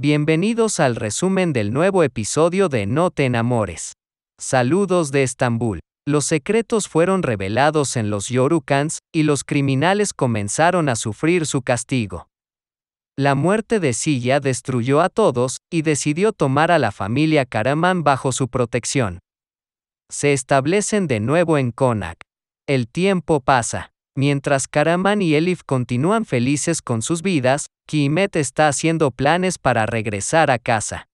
Bienvenidos al resumen del nuevo episodio de No te enamores. Saludos de Estambul. Los secretos fueron revelados en los Yorukans y los criminales comenzaron a sufrir su castigo. La muerte de Silla destruyó a todos y decidió tomar a la familia Karaman bajo su protección. Se establecen de nuevo en Konak. El tiempo pasa. Mientras Karaman y Elif continúan felices con sus vidas, Kimet está haciendo planes para regresar a casa.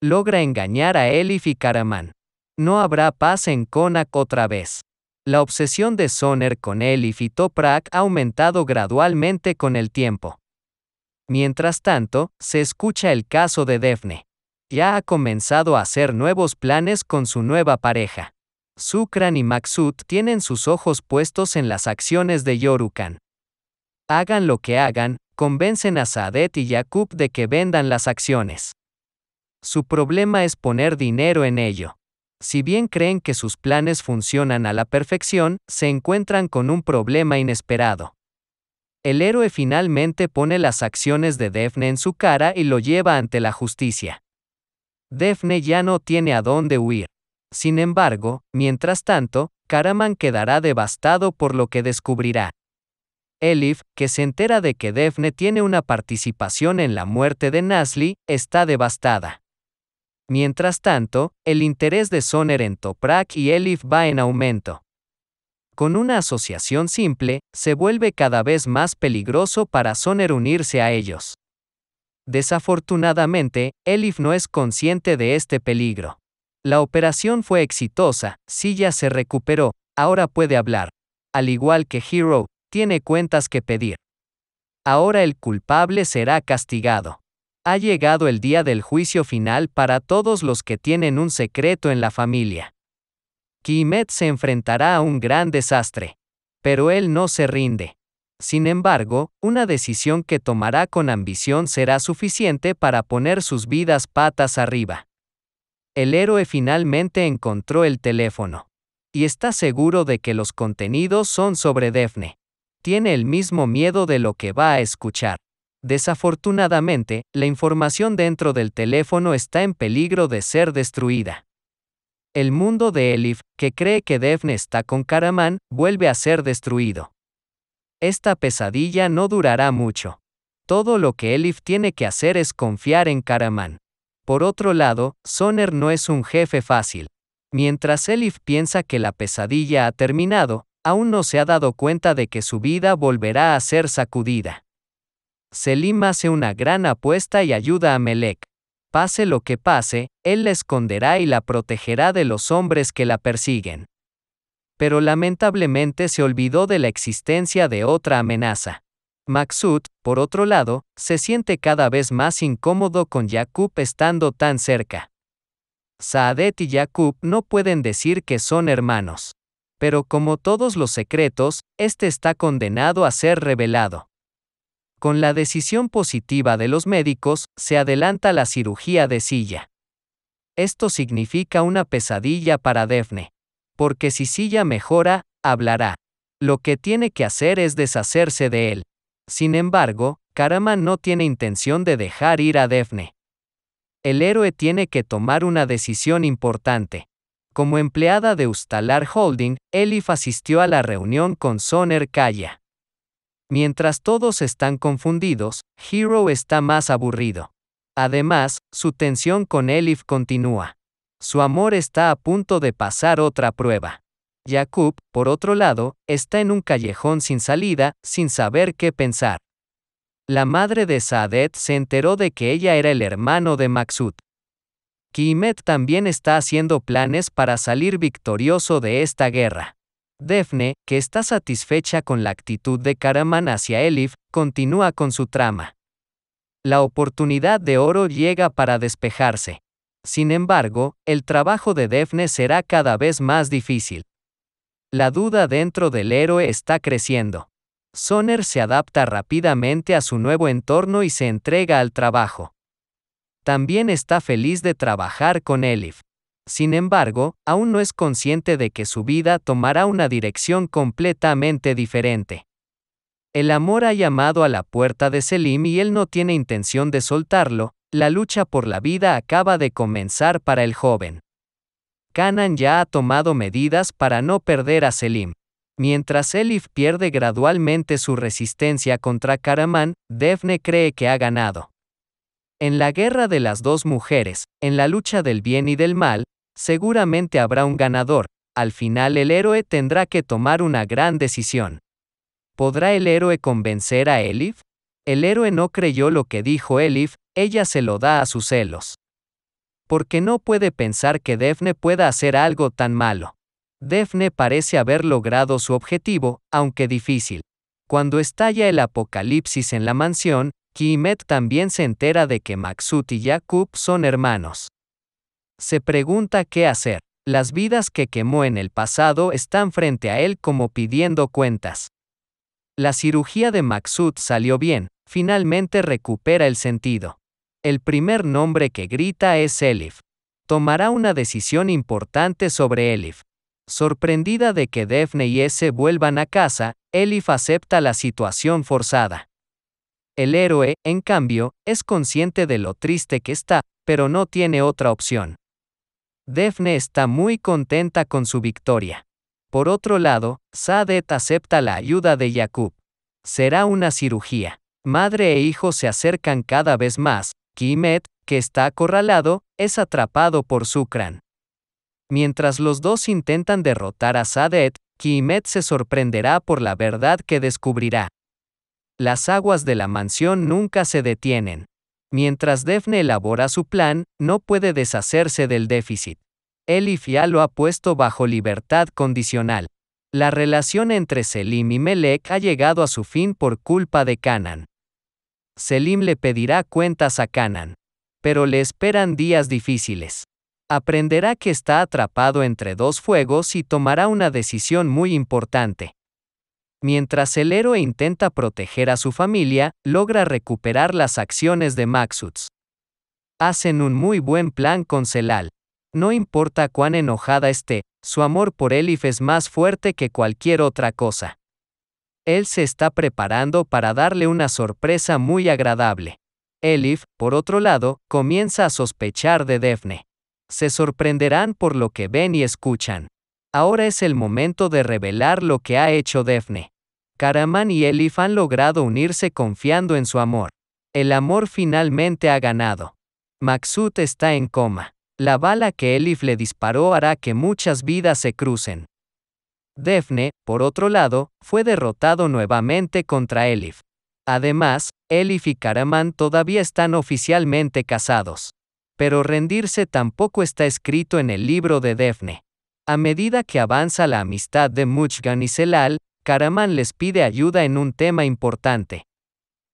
Logra engañar a Elif y Karaman. No habrá paz en Konak otra vez. La obsesión de Soner con Elif y Toprak ha aumentado gradualmente con el tiempo. Mientras tanto, se escucha el caso de Defne. Ya ha comenzado a hacer nuevos planes con su nueva pareja. Sukran y Maksut tienen sus ojos puestos en las acciones de Yorukan. Hagan lo que hagan, convencen a Saadet y Yakub de que vendan las acciones. Su problema es poner dinero en ello. Si bien creen que sus planes funcionan a la perfección, se encuentran con un problema inesperado. El héroe finalmente pone las acciones de Defne en su cara y lo lleva ante la justicia. Defne ya no tiene a dónde huir. Sin embargo, mientras tanto, Karaman quedará devastado por lo que descubrirá. Elif, que se entera de que Defne tiene una participación en la muerte de Nasli, está devastada. Mientras tanto, el interés de Soner en Toprak y Elif va en aumento. Con una asociación simple, se vuelve cada vez más peligroso para Soner unirse a ellos. Desafortunadamente, Elif no es consciente de este peligro. La operación fue exitosa, Silla se recuperó, ahora puede hablar. Al igual que Hero, tiene cuentas que pedir. Ahora el culpable será castigado. Ha llegado el día del juicio final para todos los que tienen un secreto en la familia. Kimet se enfrentará a un gran desastre. Pero él no se rinde. Sin embargo, una decisión que tomará con ambición será suficiente para poner sus vidas patas arriba el héroe finalmente encontró el teléfono. Y está seguro de que los contenidos son sobre Defne. Tiene el mismo miedo de lo que va a escuchar. Desafortunadamente, la información dentro del teléfono está en peligro de ser destruida. El mundo de Elif, que cree que Defne está con Karaman, vuelve a ser destruido. Esta pesadilla no durará mucho. Todo lo que Elif tiene que hacer es confiar en Karaman. Por otro lado, Soner no es un jefe fácil. Mientras Elif piensa que la pesadilla ha terminado, aún no se ha dado cuenta de que su vida volverá a ser sacudida. Selim hace una gran apuesta y ayuda a Melek. Pase lo que pase, él la esconderá y la protegerá de los hombres que la persiguen. Pero lamentablemente se olvidó de la existencia de otra amenaza. Maxut, por otro lado, se siente cada vez más incómodo con Yakub estando tan cerca. Saadet y Yakub no pueden decir que son hermanos. Pero como todos los secretos, este está condenado a ser revelado. Con la decisión positiva de los médicos, se adelanta la cirugía de silla. Esto significa una pesadilla para Defne. Porque si silla mejora, hablará. Lo que tiene que hacer es deshacerse de él. Sin embargo, Karaman no tiene intención de dejar ir a Defne. El héroe tiene que tomar una decisión importante. Como empleada de Ustalar Holding, Elif asistió a la reunión con Soner Kaya. Mientras todos están confundidos, Hero está más aburrido. Además, su tensión con Elif continúa. Su amor está a punto de pasar otra prueba. Jacob, por otro lado, está en un callejón sin salida, sin saber qué pensar. La madre de Saadet se enteró de que ella era el hermano de Maksut. Kimet también está haciendo planes para salir victorioso de esta guerra. Defne, que está satisfecha con la actitud de Karaman hacia Elif, continúa con su trama. La oportunidad de oro llega para despejarse. Sin embargo, el trabajo de Defne será cada vez más difícil. La duda dentro del héroe está creciendo. Sonner se adapta rápidamente a su nuevo entorno y se entrega al trabajo. También está feliz de trabajar con Elif. Sin embargo, aún no es consciente de que su vida tomará una dirección completamente diferente. El amor ha llamado a la puerta de Selim y él no tiene intención de soltarlo, la lucha por la vida acaba de comenzar para el joven. Kanan ya ha tomado medidas para no perder a Selim. Mientras Elif pierde gradualmente su resistencia contra Karaman, Defne cree que ha ganado. En la guerra de las dos mujeres, en la lucha del bien y del mal, seguramente habrá un ganador, al final el héroe tendrá que tomar una gran decisión. ¿Podrá el héroe convencer a Elif? El héroe no creyó lo que dijo Elif, ella se lo da a sus celos porque no puede pensar que Defne pueda hacer algo tan malo. Defne parece haber logrado su objetivo, aunque difícil. Cuando estalla el apocalipsis en la mansión, Kimet también se entera de que Maxut y Yakub son hermanos. Se pregunta qué hacer. Las vidas que quemó en el pasado están frente a él como pidiendo cuentas. La cirugía de Maxut salió bien, finalmente recupera el sentido. El primer nombre que grita es Elif. Tomará una decisión importante sobre Elif. Sorprendida de que Defne y ese vuelvan a casa, Elif acepta la situación forzada. El héroe, en cambio, es consciente de lo triste que está, pero no tiene otra opción. Defne está muy contenta con su victoria. Por otro lado, Sadet acepta la ayuda de Yakub. Será una cirugía. Madre e hijo se acercan cada vez más, Kimet, que está acorralado, es atrapado por Sukran. Mientras los dos intentan derrotar a Sadet, Kimet se sorprenderá por la verdad que descubrirá. Las aguas de la mansión nunca se detienen. Mientras Defne elabora su plan, no puede deshacerse del déficit. Elif ya lo ha puesto bajo libertad condicional. La relación entre Selim y Melek ha llegado a su fin por culpa de Canaan. Selim le pedirá cuentas a Canaan. Pero le esperan días difíciles. Aprenderá que está atrapado entre dos fuegos y tomará una decisión muy importante. Mientras el héroe intenta proteger a su familia, logra recuperar las acciones de Maxuts. Hacen un muy buen plan con Celal. No importa cuán enojada esté, su amor por Elif es más fuerte que cualquier otra cosa. Él se está preparando para darle una sorpresa muy agradable. Elif, por otro lado, comienza a sospechar de Defne. Se sorprenderán por lo que ven y escuchan. Ahora es el momento de revelar lo que ha hecho Defne. Karaman y Elif han logrado unirse confiando en su amor. El amor finalmente ha ganado. Maxut está en coma. La bala que Elif le disparó hará que muchas vidas se crucen. Defne, por otro lado, fue derrotado nuevamente contra Elif. Además, Elif y Karaman todavía están oficialmente casados. Pero rendirse tampoco está escrito en el libro de Defne. A medida que avanza la amistad de Muchgan y Selal, Karaman les pide ayuda en un tema importante.